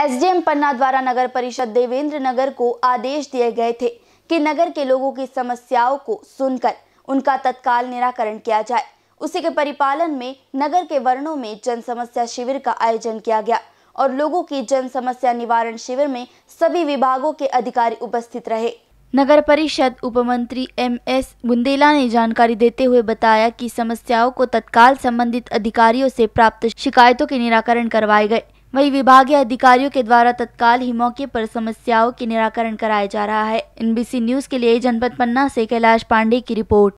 SDM पन्ना द्वारा नगर परिषद देवेंद्र नगर को आदेश दिए गए थे कि नगर के लोगों की समस्याओं को सुनकर उनका तत्काल निराकरण किया जाए उसी के परिपालन में नगर के वर्णों में जन समस्या शिविर का आयोजन किया गया और लोगों की जन समस्या निवारण शिविर में सभी विभागों के अधिकारी उपस्थित रहे नगर परिषद उपमंत्री एम एस बुंदेला ने जानकारी देते हुए बताया कि समस्याओं को तत्काल संबंधित अधिकारियों से प्राप्त शिकायतों के निराकरण करवाए गए वही विभागीय अधिकारियों के द्वारा तत्काल ही मौके पर समस्याओं के निराकरण कराया जा रहा है एनबीसी न्यूज के लिए जनपद पन्ना से कैलाश पांडे की रिपोर्ट